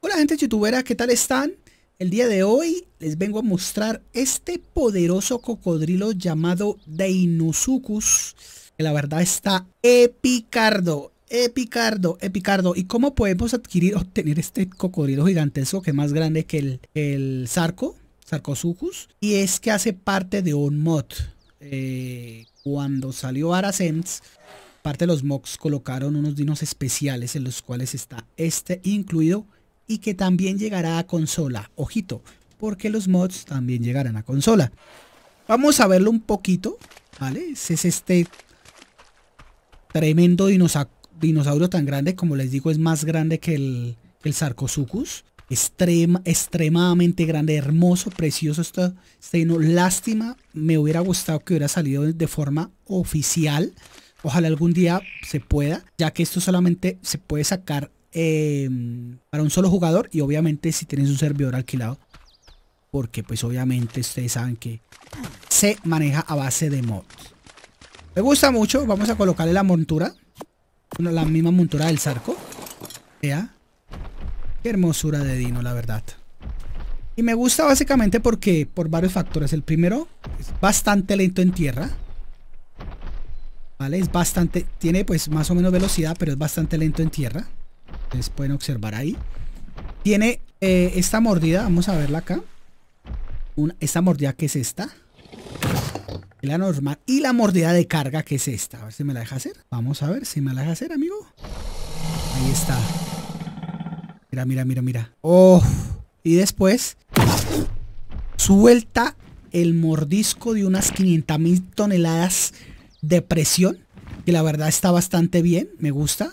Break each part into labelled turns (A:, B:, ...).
A: Hola gente youtubera, ¿qué tal están? El día de hoy les vengo a mostrar este poderoso cocodrilo llamado Deinosuchus, que la verdad está epicardo, epicardo, epicardo. ¿Y cómo podemos adquirir, o obtener este cocodrilo gigantesco que es más grande que el, el Sarco, Sarcosuchus? Y es que hace parte de un mod. Eh, cuando salió Arasense parte de los mods colocaron unos dinos especiales en los cuales está este incluido y que también llegará a consola. Ojito, porque los mods también llegarán a consola. Vamos a verlo un poquito, ¿vale? Es este tremendo dinosaurio tan grande, como les digo, es más grande que el, el Sarcosuchus. extremadamente grande, hermoso, precioso este Lástima, me hubiera gustado que hubiera salido de forma oficial. Ojalá algún día se pueda, ya que esto solamente se puede sacar eh, para un solo jugador y obviamente si tienes un servidor alquilado. Porque pues obviamente ustedes saben que se maneja a base de mods. Me gusta mucho. Vamos a colocarle la montura. la misma montura del sarco. Vea. Qué hermosura de Dino, la verdad. Y me gusta básicamente porque por varios factores. El primero, es bastante lento en tierra. ¿Vale? Es bastante... Tiene pues más o menos velocidad, pero es bastante lento en tierra. Ustedes pueden observar ahí. Tiene eh, esta mordida, vamos a verla acá. esta mordida que es esta. La normal. Y la mordida de carga que es esta. A ver si me la deja hacer. Vamos a ver si me la deja hacer, amigo. Ahí está. Mira, mira, mira, mira. Oh. Y después suelta el mordisco de unas 500.000 toneladas de presión. Que la verdad está bastante bien. Me gusta.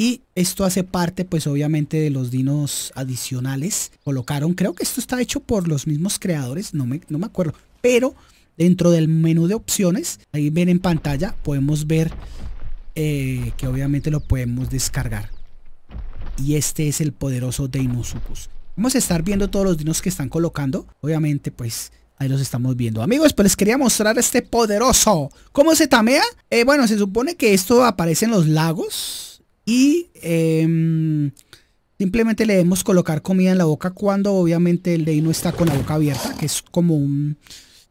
A: Y esto hace parte, pues obviamente, de los dinos adicionales. Colocaron, creo que esto está hecho por los mismos creadores, no me, no me acuerdo. Pero dentro del menú de opciones, ahí ven en pantalla, podemos ver eh, que obviamente lo podemos descargar. Y este es el poderoso Deimosucus. Vamos a estar viendo todos los dinos que están colocando. Obviamente, pues Ahí los estamos viendo. Amigos, pues les quería mostrar este poderoso. ¿Cómo se tamea? Eh, bueno, se supone que esto aparece en los lagos. Y em, simplemente le debemos colocar comida en la boca cuando obviamente el leino está con la boca abierta, que es como un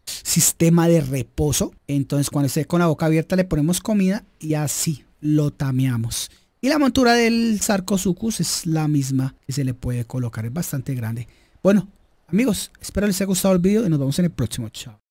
A: sistema de reposo. Entonces cuando esté con la boca abierta le ponemos comida y así lo tameamos. Y la montura del Sarcosucus es la misma que se le puede colocar, es bastante grande. Bueno, amigos, espero les haya gustado el video y nos vemos en el próximo. Chao.